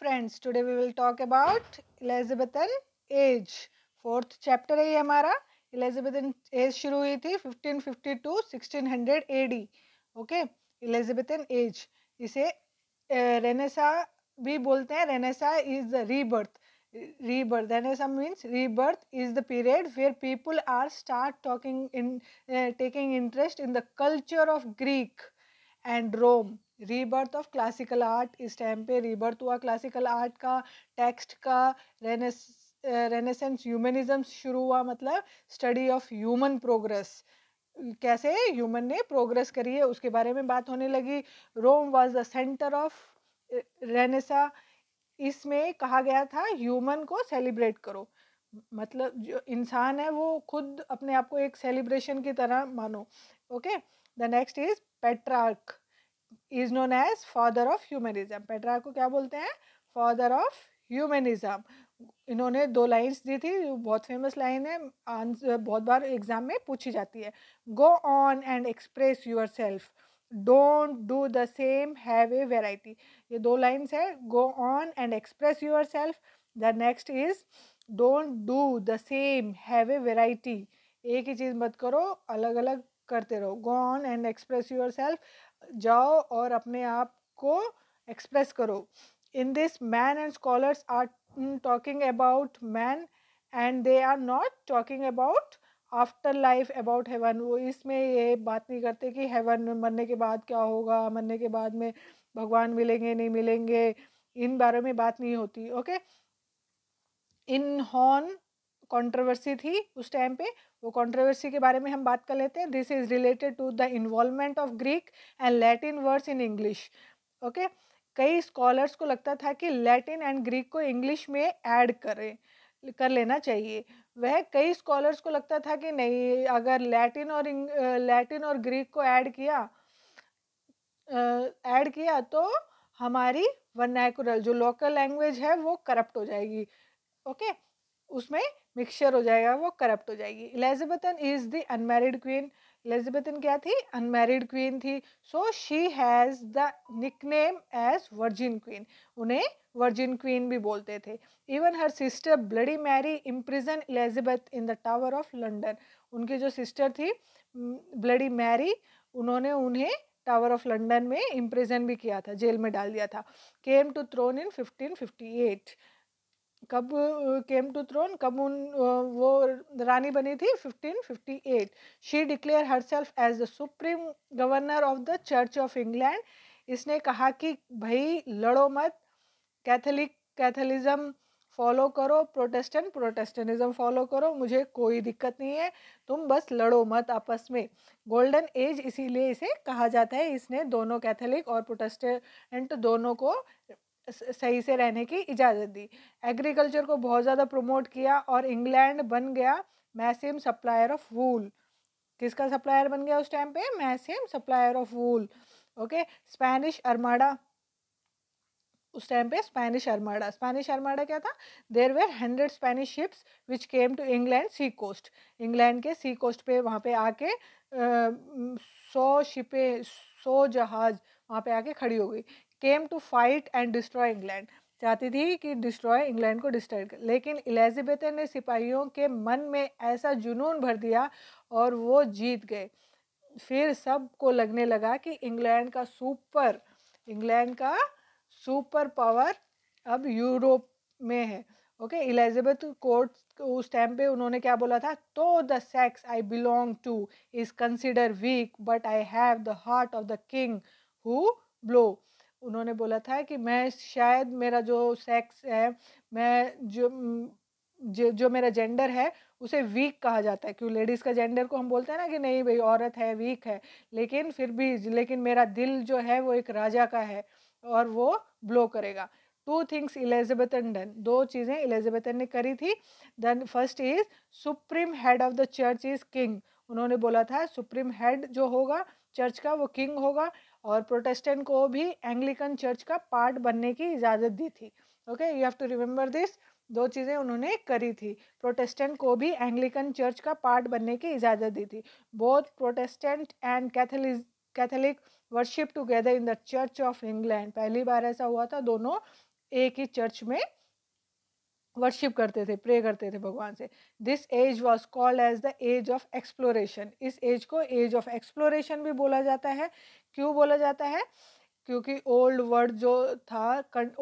Friends today we will talk about Elizabethan age fourth chapter है ये हमारा इलेजबेथन as शुरू हुई थी 1552 1600 फिफ्टी ओके इलेजबेथन एज इसे रेनेसा भी बोलते हैं renaissance is the rebirth rebirth renaissance means rebirth is the period where people are start talking in taking interest in the culture of Greek and Rome rebirth of classical art इस time पे rebirth हुआ classical art का text का renaissance renaissance humanism शुरू हुआ मतलब study of human progress कैसे human ने प्रोग्रेस करी है उसके बारे में बात होने लगी Rome was the center of renaissance इसमें कहा गया था ह्यूमन को सेलिब्रेट करो मतलब जो इंसान है वो खुद अपने आप को एक सेलिब्रेशन की तरह मानो okay the next is Petrarch is known as father of humanism Petrarch को क्या बोलते हैं फादर ऑफ ह्यूमनिज्म इन्होंने दो लाइंस दी थी जो बहुत फेमस लाइन है बहुत बार एग्जाम में पूछी जाती है go on and express yourself don't do the same have a variety ये दो लाइन्स है go on and express yourself the next is don't do the same have a variety एक ही चीज़ मत करो अलग अलग करते रहो go on and express yourself जाओ और अपने आप को एक्सप्रेस करो in this man and scholars are talking about man and they are not talking about after life about heaven वो इसमें ये बात नहीं करते कि हेवन में मरने के बाद क्या होगा मरने के बाद में भगवान मिलेंगे नहीं मिलेंगे इन बारे में बात नहीं होती ओके इन हॉर्न कंट्रोवर्सी थी उस टाइम पे वो कंट्रोवर्सी के बारे में हम बात कर लेते हैं this is related to the involvement of Greek and Latin words in English okay कई स्कॉलर्स को लगता था कि लैटिन एंड ग्रीक को इंग्लिश में ऐड करें कर लेना चाहिए वह कई स्कॉलर्स को लगता था कि नहीं अगर लैटिन और लैटिन और ग्रीक को ऐड किया ऐड किया तो हमारी वर्नाकुरल जो लोकल लैंग्वेज है वो करप्ट हो जाएगी ओके okay? उसमें मिक्सचर हो जाएगा वो करप्ट हो जाएगी Elizabethan is the unmarried queen Elizabethan क्या थी अनमेरिड क्वीन थी so she has the nickname name as virgin queen उन्हें वर्जिन क्वीन भी बोलते थे even her sister bloody Mary imprison Elizabeth in the tower of London उनकी जो sister थी ब्लडी मैरी उन्होंने उन्हें टावर ऑफ लंडन में इम्प्रिजन भी किया था जेल में डाल दिया था came to throne in eight कब केम टू थ्रोन कब उन वो रानी बनी थी 1558 she declare herself as the supreme governor of the church of England इसने कहा कि भाई लड़ो मत कैथोलिक कैथलिज्म फॉलो करो प्रोटेस्टेंट प्रोटेस्टेंटिज्म फॉलो करो मुझे कोई दिक्कत नहीं है तुम बस लड़ो मत आपस में गोल्डन एज इसीलिए इसे कहा जाता है इसने दोनों कैथोलिक और प्रोटेस्टेंट दोनों को सही से रहने की इजाज़त दी एग्रीकल्चर को बहुत ज़्यादा प्रमोट किया और इंग्लैंड बन गया मैसेम सप्लायर ऑफ वूल किसका सप्लायर बन गया उस टाइम पे मैसेम supplier of wool okay Spanish armada उस टाइम पे स्पेनिश अरमाडा स्पेनिश अरमाडा क्या था there were hundred Spanish ships which came to England sea coast England के सी कोस्ट पे वहाँ पे आके सौ शिपें सौ जहाज़ वहाँ पे आके खड़ी हो गई came to fight and destroy England चाहती थी कि डिस्ट्रॉय इंग्लैंड को डिस्ट्रॉय कर लेकिन एलिजाबेथन ने सिपाहियों के मन में ऐसा जुनून भर दिया और वो जीत गए फिर सबको लगने लगा कि इंग्लैंड का सुपर इंग्लैंड का सुपर पावर अब यूरोप में है ओके एलिजाबेथ कोर्ट उस टाइम पे उन्होंने क्या बोला था तो the sex I belong to is consider weak but I have the heart of the king who blow उन्होंने बोला था कि मैं शायद मेरा जो सेक्स है मैं जो जो, जो मेरा जेंडर है उसे वीक कहा जाता है क्यों लेडीज़ का जेंडर को हम बोलते हैं ना कि नहीं भाई औरत है वीक है लेकिन फिर भी लेकिन मेरा दिल जो है वो एक राजा का है और वो ब्लो करेगा टू थिंग्स एंड डन दो चीज़ें इलिजबेथन ने करी थी then first is supreme head of the church is king उन्होंने बोला था सुप्रीम हेड जो होगा चर्च का वो किंग होगा और प्रोटेस्टेंट को भी एंग्लिकन चर्च का पार्ट बनने की इजाज़त दी थी okay you have to remember this दो चीज़ें उन्होंने करी थी प्रोटेस्टेंट को भी एंग्लिकन चर्च का पार्ट बनने की इजाज़त दी थी both Protestant and Catholics Catholic worship together in the church of England पहली बार ऐसा हुआ था दोनों एक ही चर्च में वर्शिप करते थे प्रे करते थे भगवान से this age was called as the age of exploration इस एज को एज ऑफ एक्सप्लोरेशन भी बोला जाता है क्यों बोला जाता है क्योंकि ओल्ड वर्ल्ड जो था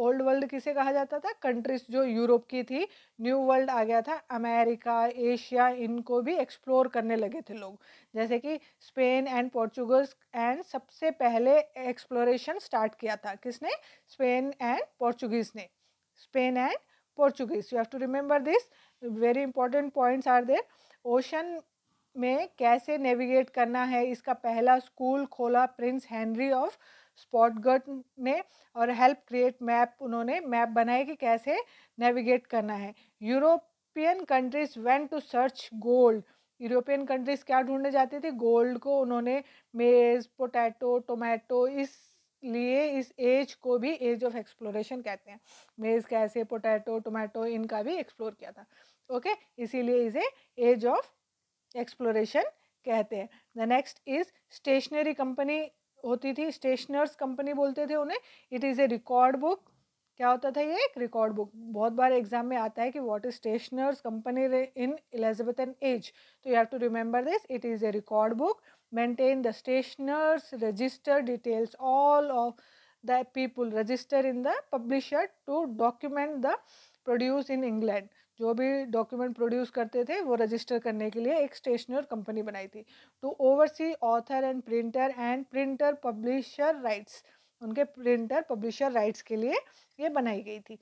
ओल्ड वर्ल्ड किसे कहा जाता था कंट्रीज जो यूरोप की थी न्यू वर्ल्ड आ गया था अमेरिका एशिया इनको भी एक्सप्लोर करने लगे थे लोग जैसे कि स्पेन एंड पोर्चुगल्स एंड सबसे पहले एक्सप्लोरेशन स्टार्ट किया था किसने स्पेन एंड पोर्चुगीज ने Spain and Portuguese you have to remember this very important points are there ocean में कैसे नेविगेट करना है इसका पहला स्कूल खोला प्रिंस हैंनरी ऑफ स्पॉटगट ने और हेल्प क्रिएट मैप उन्होंने मैप बनाए कि कैसे नेविगेट करना है European countries went to search gold European countries क्या ढूंढने जाती थी गोल्ड को उन्होंने मेज़ पोटैटो टोमेटो इस लिए इस एज को भी एज ऑफ एक्सप्लोरेशन कहते हैं मेज़ कैसे पोटैटो टोमेटो इनका भी एक्सप्लोर किया था ओके okay? इसीलिए इसे एज ऑफ एक्सप्लोरेशन कहते हैं the next is stationery company होती थी स्टेशनर्स कंपनी बोलते थे उन्हें it is a record book क्या होता था ये एक रिकॉर्ड बुक बहुत बार एग्जाम में आता है कि what is stationers company in Elizabethan age तो you have to remember this it is a record book maintain the stationers register details all of the people register in the publisher to document the produce in england जो भी document produce करते थे वो register करने के लिए एक स्टेशनर company बनाई थी to oversee author and printer and printer publisher rights उनके प्रिंटर पब्लिशर राइट्स के लिए ये बनाई गई थी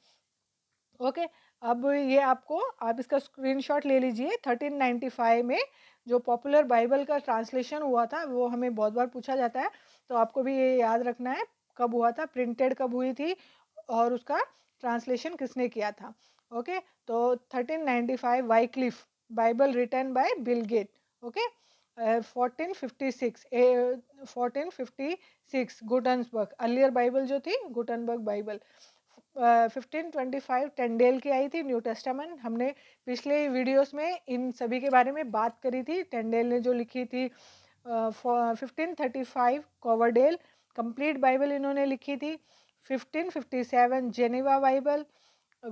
ओके okay? अब ये आपको आप इसका स्क्रीनशॉट ले लीजिए 1395 में जो पॉपुलर बाइबल का ट्रांसलेशन हुआ था वो हमें बहुत बार पूछा जाता है तो आपको भी ये याद रखना है कब हुआ था प्रिंटेड कब हुई थी और उसका ट्रांसलेशन किसने किया था ओके तो 1395 Wycliffe Bible written by bill gate okay fourteen fifty six fourteen fifty six Gutenberg Bible जो थी Gutenberg Bible fifteen twenty five Tyndale की आई थी न्यू टेस्टामन हमने पिछले वीडियोस में इन सभी के बारे में बात करी थी टेंडेल ने जो लिखी थी fifteen thirty five Coverdale complete Bible इन्होंने लिखी थी fifteen fifty seven Geneva Bible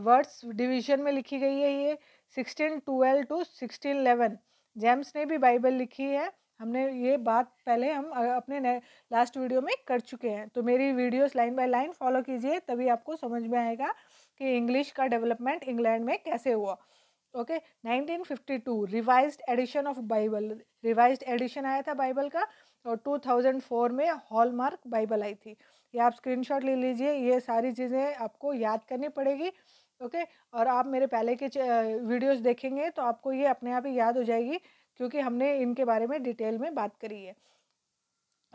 words division में लिखी गई है ये sixteen twelve to sixteen eleven James ने भी बाइबल लिखी है हमने ये बात पहले हम अपने लास्ट वीडियो में कर चुके हैं तो मेरी videos line by line follow कीजिए तभी आपको समझ में आएगा कि इंग्लिश का डेवलपमेंट इंग्लैंड में कैसे हुआ okay 1952 revised edition of Bible revised edition आया था बाइबल का और 2004 में हॉलमार्क बाइबल आई थी ये आप शॉट ले लीजिए ये सारी चीज़ें आपको याद करनी पड़ेगी ओके और आप मेरे पहले के वीडियोस देखेंगे तो आपको ये अपने आप ही याद हो जाएगी क्योंकि हमने इनके बारे में डिटेल में बात करी है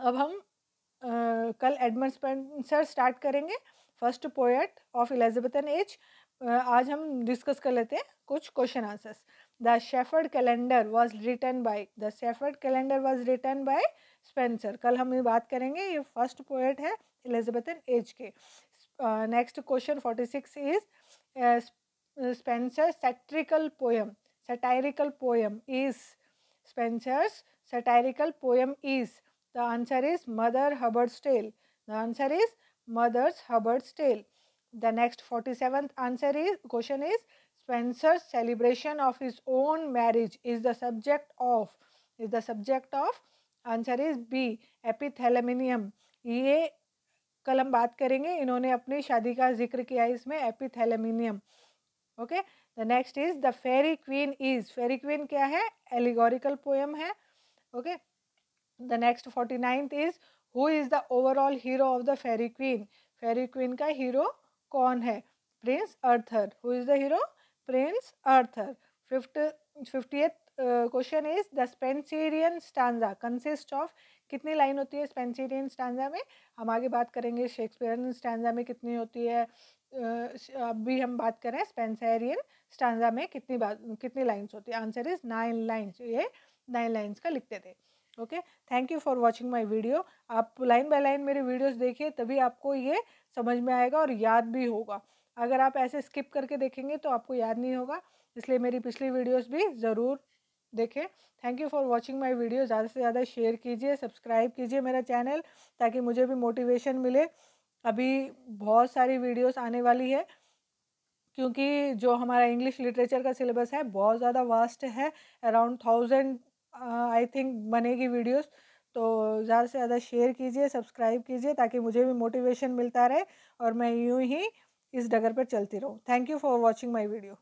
अब हम आ, कल एडमंड स्पेंसर स्टार्ट करेंगे first poet of Elizabethan age आज हम डिस्कस कर लेते हैं कुछ question answers the Shepherd Calendar was written by the Shepherd Calendar was written by Spenser कल हम ये बात करेंगे ये फर्स्ट पोएट है एलिजाबेथन एज के next question forty six is Spenser satirical poem satirical poem is Spencer's satirical poem is? The answer is Mother Hubbard's Tale. The answer is Mother's Hubbard's Tale. The next 47th answer is question is Spencer's celebration of his own marriage is the subject of is the subject of answer is B epithalamion ये कल हम बात करेंगे इन्होंने अपनी शादी का जिक्र किया है इसमें epithalamion okay the next is the Faerie Queene is Faerie Queene क्या है एलिगोरिकल पोएम है okay the next forty ninth is who is the overall hero of the Faerie Queene Faerie Queene का हीरो कौन है Prince Arthur who is the hero Prince Arthur fifth fiftieth question is the Spenserian stanza consist of कितनी line होती है स्पेंसिरियन stanza में हम आगे बात करेंगे शेक्सपियरन स्टैंडा में कितनी होती है अभी हम बात करें स्पेंसेरियन स्टांजा में कितनी बात कितनी लाइन्स होती है आंसर इज़ नाइन लाइन्स ये नाइन लाइन्स का लिखते थे okay thank you for watching my video आप लाइन बाई लाइन मेरे वीडियोज देखिए तभी आपको ये समझ में आएगा और याद भी होगा अगर आप ऐसे स्किप करके देखेंगे तो आपको याद नहीं होगा इसलिए मेरी पिछली वीडियोस भी ज़रूर देखें thank you for watching my video ज़्यादा से ज़्यादा शेयर कीजिए सब्सक्राइब कीजिए मेरा चैनल ताकि मुझे भी मोटिवेशन मिले अभी बहुत सारी वीडियोस आने वाली है क्योंकि जो हमारा इंग्लिश लिटरेचर का सिलेबस है बहुत ज़्यादा वास्ट है अराउंड थाउजेंड आई थिंक बनेगी वीडियोस तो ज़्यादा से ज़्यादा शेयर कीजिए सब्सक्राइब कीजिए ताकि मुझे भी मोटिवेशन मिलता रहे और मैं यूँ ही इस डगर पर चलती रहूँ thank you for watching my video